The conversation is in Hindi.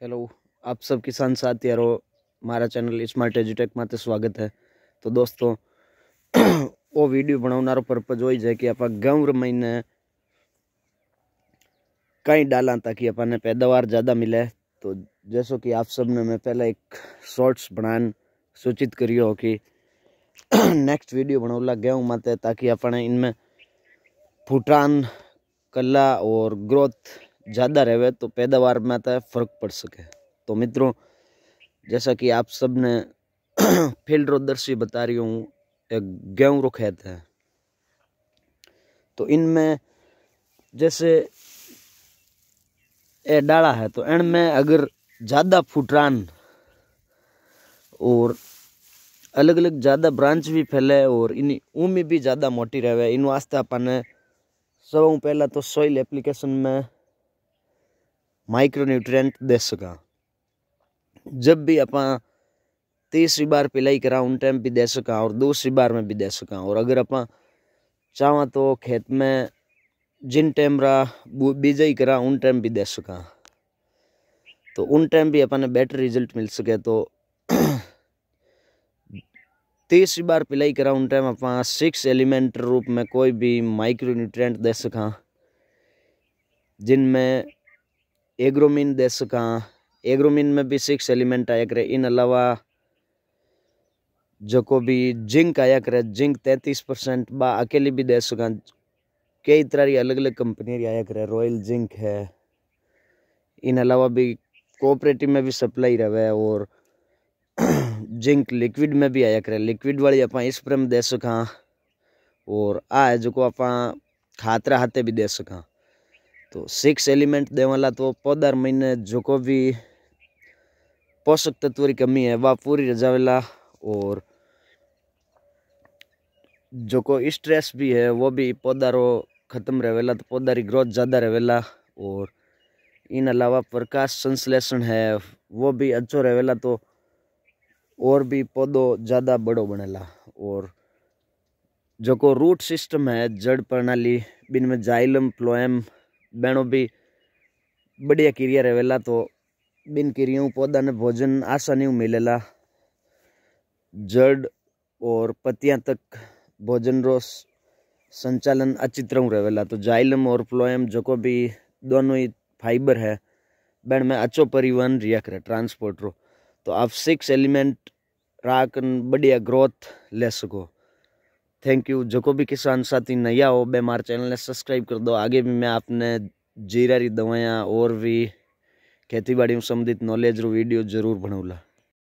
आप सब किसान કિસાન यारो मारा चैनल स्मार्ट एजुटेक माते स्वागत है तो दोस्तों वो वीडियो बनावनारो पर्पज हो जाए कि आप गौर महीने कई डाला ताकि अपन पैदावार ज़्यादा मिले तो जैसो कि आप सब ने मैं पहले एक शॉर्ट्स बनान सूचित करियो कि नेक्स्ट वीडियो बनावला गेहूँ माते ताकि अपने इनमें फूटान कला और ग्रोथ ज़्यादा रहे तो पैदावार में आता तो है फ़र्क पड़ सके तो मित्रों जैसा कि आप सब ने फील्ड रोदर्शी बता रही हूँ एक गेहूँ रो खेत है तो इनमें जैसे ए डाला है तो एंड में अगर ज़्यादा फुटरान और अलग अलग ज़्यादा ब्रांच भी फैले और इन ऊमी भी ज़्यादा मोटी रहे इन वास्ते अपन सब पहला तो सॉइल एप्लीकेशन में दे દેસુગા जब भी आप तीसरी बार पिलाई करा उन टाइम भी दे सका और दूसरी बार में भी दे सका और अगर आप चाहें तो खेत में जिन टाइम रहा बीजाई करा उन टाइम भी दे सका तो उन टाइम भी अपन बेटर रिजल्ट मिल सके तो तीसरी बार पिलाई करा उन टाइम अपना सिक्स एलिमेंट रूप में कोई भी माइक्रो दे सका जिनमें एग्रोमिन दे सका एग्रोमिन में भी सिक्स एलिमेंट आया करे इन अलावा जो भी जिंक आया करे जिंक तैंतीस परसेंट बा अकेली भी दे सका कई तरह की अलग अलग कंपनी आया करे रॉयल जिंक है इन अलावा भी कोऑपरेटिव में भी सप्लाई रहे और जिंक लिक्विड में भी आया करे लिक्विड वाली आप स्प्रे में दे सका और आ जो जो आप खातरा हाथे भी दे सका तो सिक्स एलिमेंट देवाला तो पौधार महीने जो को भी पोषक तत्व की कमी है वह पूरी रजावेला और जो को स्ट्रेस भी है वो भी पौधारो खत्म रहेला तो पौधारी ग्रोथ ज़्यादा रहेला और इन अलावा प्रकाश संश्लेषण है वो भी अच्छो रहेला तो और भी पौधों ज़्यादा बड़ो बनेला और जो को रूट सिस्टम है जड़ प्रणाली बिन में जाइलम प्लोएम बेणों भी बढ़िया किरिया रहेला तो बिन किरियों पौधा ने भोजन आसानी मिलेला जड़ और पत्तियां तक भोजन रो संचालन अच्छी तरह रहेला तो जाइलम और फ्लोएम जो भी दोनों ही फाइबर है बेण में अच्छो परिवहन रिया करे ट्रांसपोर्ट रो तो आप सिक्स एलिमेंट राख बढ़िया ग्रोथ ले सको थैंक यू जो भी किसान साथी नया हो बे हमारे चैनल ने सब्सक्राइब कर दो आगे भी मैं आपने जीरा री दवाइयाँ और भी खेती बाड़ी संबंधित नॉलेज रू वीडियो जरूर बनाऊँगा